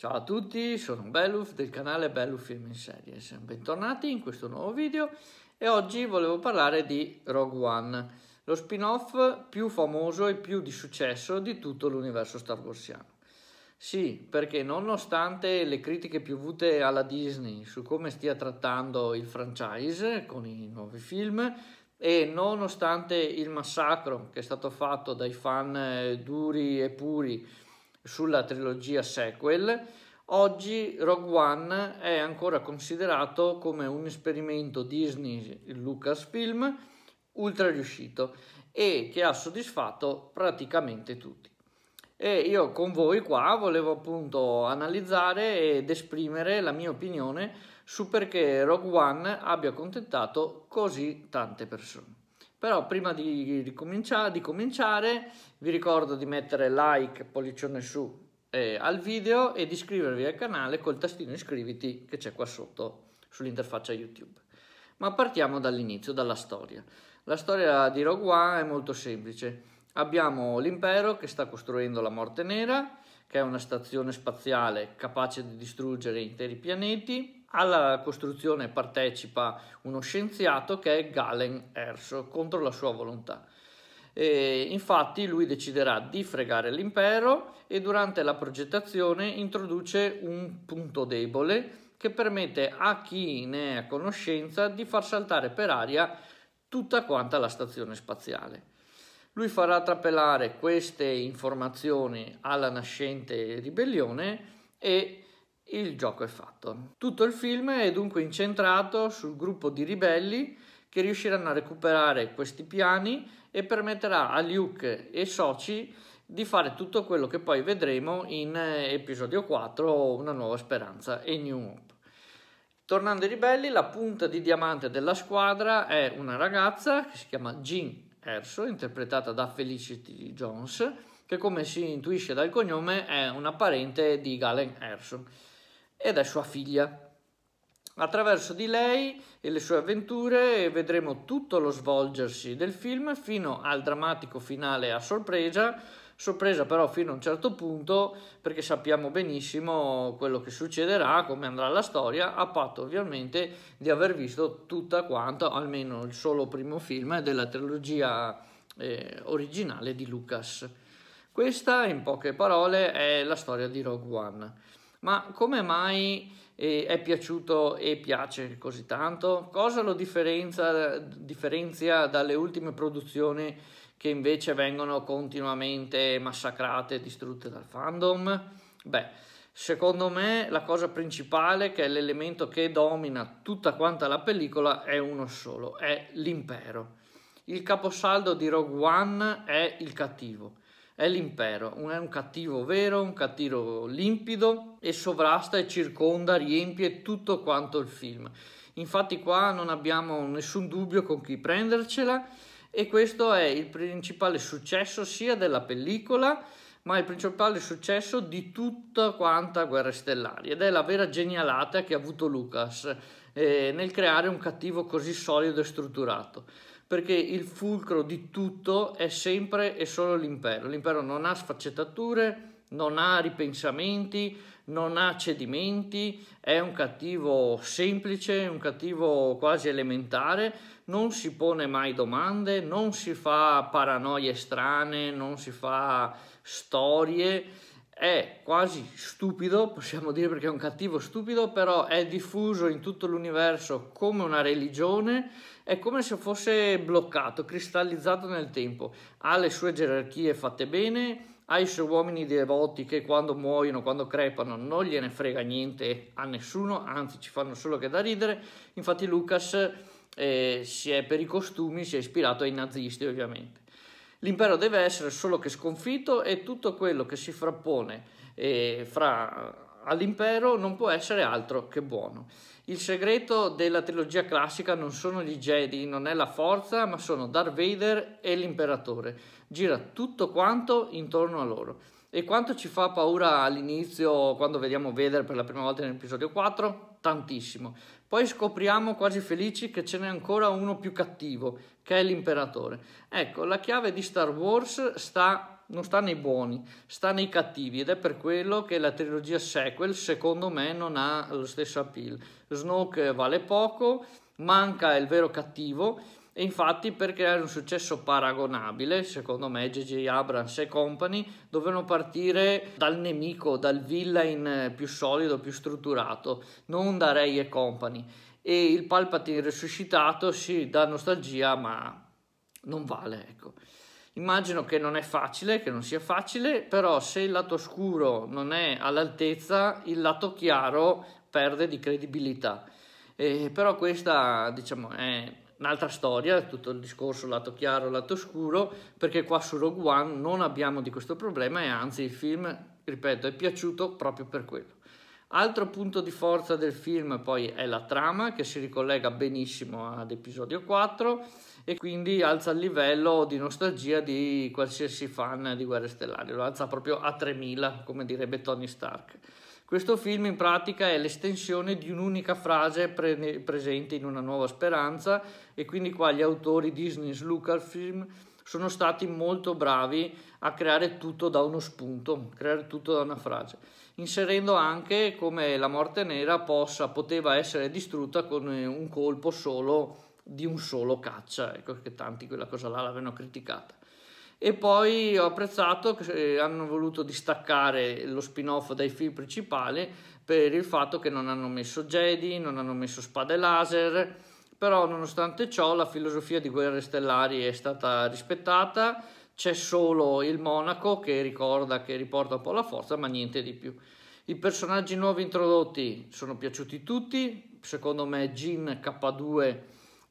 Ciao a tutti, sono Belluf del canale Belluf Film in Series, bentornati in questo nuovo video e oggi volevo parlare di Rogue One, lo spin-off più famoso e più di successo di tutto l'universo Star Warsiano. Sì, perché nonostante le critiche piovute alla Disney su come stia trattando il franchise con i nuovi film e nonostante il massacro che è stato fatto dai fan duri e puri sulla trilogia sequel, oggi Rogue One è ancora considerato come un esperimento Disney-Lucasfilm ultra riuscito e che ha soddisfatto praticamente tutti. E io con voi qua volevo appunto analizzare ed esprimere la mia opinione su perché Rogue One abbia accontentato così tante persone. Però prima di, di, cominciare, di cominciare vi ricordo di mettere like, pollicione su eh, al video e di iscrivervi al canale col tastino iscriviti che c'è qua sotto sull'interfaccia YouTube. Ma partiamo dall'inizio, dalla storia. La storia di Rogue One è molto semplice. Abbiamo l'impero che sta costruendo la Morte Nera, che è una stazione spaziale capace di distruggere interi pianeti. Alla costruzione partecipa uno scienziato che è Galen Erso contro la sua volontà. E infatti lui deciderà di fregare l'impero e durante la progettazione introduce un punto debole che permette a chi ne è a conoscenza di far saltare per aria tutta quanta la stazione spaziale. Lui farà trapelare queste informazioni alla nascente ribellione e il gioco è fatto. Tutto il film è dunque incentrato sul gruppo di ribelli che riusciranno a recuperare questi piani e permetterà a Luke e soci di fare tutto quello che poi vedremo in eh, episodio 4 Una nuova speranza e New Hope. Tornando ai ribelli, la punta di diamante della squadra è una ragazza che si chiama Jean Erso, interpretata da Felicity Jones, che come si intuisce dal cognome è una parente di Galen Erso ed è sua figlia. Attraverso di lei e le sue avventure vedremo tutto lo svolgersi del film fino al drammatico finale a sorpresa sorpresa però fino a un certo punto perché sappiamo benissimo quello che succederà, come andrà la storia, a patto ovviamente di aver visto tutta quanta, almeno il solo primo film della trilogia eh, originale di Lucas. Questa in poche parole è la storia di Rogue One. Ma come mai eh, è piaciuto e piace così tanto? Cosa lo differenzia dalle ultime produzioni che invece vengono continuamente massacrate e distrutte dal fandom? Beh, secondo me la cosa principale, che è l'elemento che domina tutta quanta la pellicola, è uno solo, è l'impero. Il caposaldo di Rogue One è il cattivo, è l'impero, è un cattivo vero, un cattivo limpido e sovrasta e circonda, riempie tutto quanto il film. Infatti qua non abbiamo nessun dubbio con chi prendercela e questo è il principale successo sia della pellicola ma il principale successo di tutta quanta Guerre Stellari ed è la vera genialata che ha avuto Lucas eh, nel creare un cattivo così solido e strutturato perché il fulcro di tutto è sempre e solo l'impero l'impero non ha sfaccettature non ha ripensamenti, non ha cedimenti, è un cattivo semplice, un cattivo quasi elementare, non si pone mai domande, non si fa paranoie strane, non si fa storie, è quasi stupido, possiamo dire perché è un cattivo stupido, però è diffuso in tutto l'universo come una religione, è come se fosse bloccato, cristallizzato nel tempo, ha le sue gerarchie fatte bene, ai suoi uomini devoti che quando muoiono, quando crepano, non gliene frega niente a nessuno, anzi ci fanno solo che da ridere. Infatti Lucas eh, si è per i costumi, si è ispirato ai nazisti ovviamente. L'impero deve essere solo che sconfitto e tutto quello che si frappone eh, fra all'impero non può essere altro che buono. Il segreto della trilogia classica non sono gli Jedi, non è la forza, ma sono Darth Vader e l'imperatore. Gira tutto quanto intorno a loro. E quanto ci fa paura all'inizio quando vediamo Vader per la prima volta nell'episodio 4? Tantissimo. Poi scopriamo quasi felici che ce n'è ancora uno più cattivo, che è l'imperatore. Ecco, la chiave di Star Wars sta non sta nei buoni, sta nei cattivi ed è per quello che la trilogia sequel secondo me non ha lo stesso appeal. Snoke vale poco, manca il vero cattivo e infatti per creare un successo paragonabile, secondo me JJ Abrams e company dovevano partire dal nemico, dal villain più solido, più strutturato, non da Rey e company. E il Palpatine risuscitato sì, dà nostalgia, ma non vale, ecco. Immagino che non è facile, che non sia facile, però se il lato scuro non è all'altezza, il lato chiaro perde di credibilità. Eh, però questa, diciamo, è un'altra storia, tutto il discorso lato chiaro, lato scuro, perché qua su Rogue One non abbiamo di questo problema e anzi il film, ripeto, è piaciuto proprio per quello. Altro punto di forza del film poi è la trama che si ricollega benissimo ad episodio 4 e quindi alza il livello di nostalgia di qualsiasi fan di Guerre Stellari, lo alza proprio a 3000 come direbbe Tony Stark. Questo film in pratica è l'estensione di un'unica frase pre- presente in Una nuova speranza e quindi qua gli autori Disney's Lucasfilm sono stati molto bravi a creare tutto da uno spunto, creare tutto da una frase inserendo anche come la morte nera possa, poteva essere distrutta con eh, un colpo solo di un solo caccia, ecco che tanti quella cosa là l'avevano criticata. E poi ho apprezzato che eh, hanno voluto distaccare lo spin-off dai film principali per il fatto che non hanno messo Jedi, non hanno messo spade laser, però nonostante ciò la filosofia di Guerre Stellari è stata rispettata c'è solo il Monaco che ricorda, che riporta un po' la forza, ma niente di più. I personaggi nuovi introdotti sono piaciuti tutti, secondo me Gin K2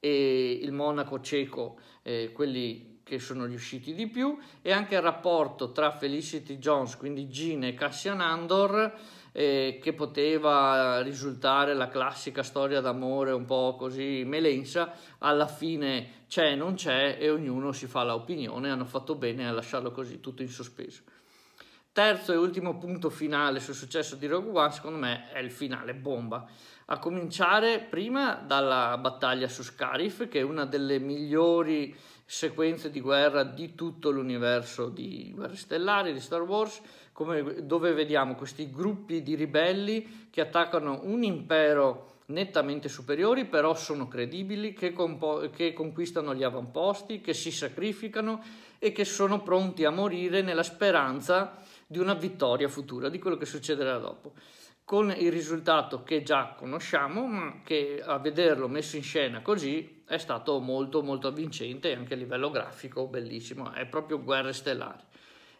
e il Monaco cieco, eh, quelli che sono riusciti di più e anche il rapporto tra Felicity Jones, quindi Gene e Cassian Andor eh, che poteva risultare la classica storia d'amore un po' così melensa, alla fine c'è e non c'è e ognuno si fa l'opinione, hanno fatto bene a lasciarlo così tutto in sospeso. Terzo e ultimo punto finale sul successo di Rogue One, secondo me, è il finale bomba. A cominciare prima dalla battaglia su Scarif, che è una delle migliori sequenze di guerra di tutto l'universo di Guerre Stellari, di Star Wars, come, dove vediamo questi gruppi di ribelli che attaccano un impero nettamente superiori, però sono credibili, che, compo- che conquistano gli avamposti, che si sacrificano e che sono pronti a morire nella speranza di una vittoria futura, di quello che succederà dopo con il risultato che già conosciamo, ma che a vederlo messo in scena così è stato molto molto avvincente anche a livello grafico, bellissimo, è proprio guerre stellari.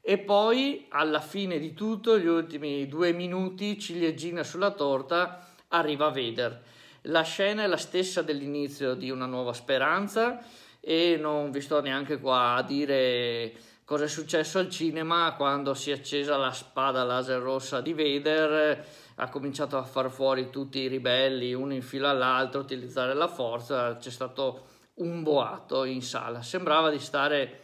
E poi alla fine di tutto, gli ultimi due minuti, ciliegina sulla torta, arriva Vader. La scena è la stessa dell'inizio di Una Nuova Speranza e non vi sto neanche qua a dire cosa è successo al cinema quando si è accesa la spada laser rossa di Vader, ha cominciato a far fuori tutti i ribelli uno in fila all'altro, utilizzare la forza, c'è stato un boato in sala, sembrava di stare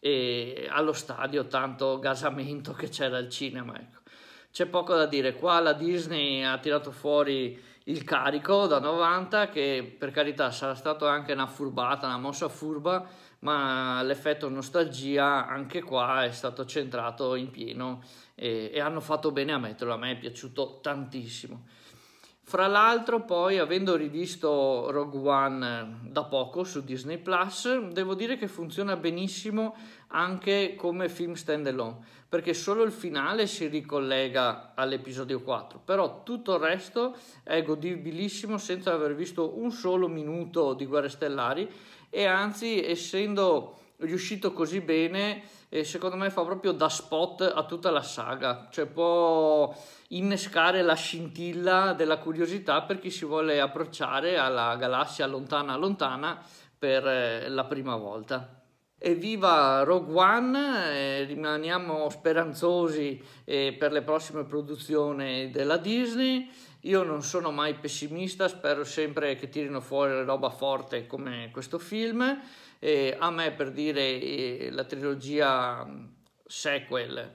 eh, allo stadio, tanto gasamento che c'era al cinema. Ecco. C'è poco da dire, qua la Disney ha tirato fuori il carico da 90 che per carità sarà stato anche una furbata, una mossa furba, ma l'effetto nostalgia anche qua è stato centrato in pieno e, e hanno fatto bene a metterlo, a me è piaciuto tantissimo. Fra l'altro, poi avendo rivisto Rogue One eh, da poco su Disney Plus, devo dire che funziona benissimo anche come film standalone, perché solo il finale si ricollega all'episodio 4, però tutto il resto è godibilissimo senza aver visto un solo minuto di Guerre Stellari e anzi, essendo riuscito così bene, e secondo me fa proprio da spot a tutta la saga, cioè può innescare la scintilla della curiosità per chi si vuole approcciare alla galassia lontana lontana per eh, la prima volta. Evviva Rogue One, rimaniamo speranzosi eh, per le prossime produzioni della Disney. Io non sono mai pessimista, spero sempre che tirino fuori roba forte come questo film. E a me, per dire, eh, la trilogia mm, sequel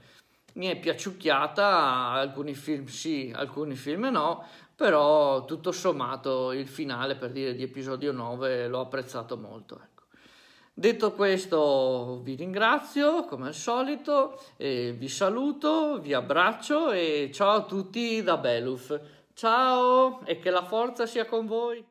mi è piaciucchiata, alcuni film sì, alcuni film no, però tutto sommato il finale, per dire, di episodio 9 l'ho apprezzato molto. Ecco. Detto questo vi ringrazio come al solito, vi saluto, vi abbraccio e ciao a tutti da Beluf. Ciao e che la forza sia con voi!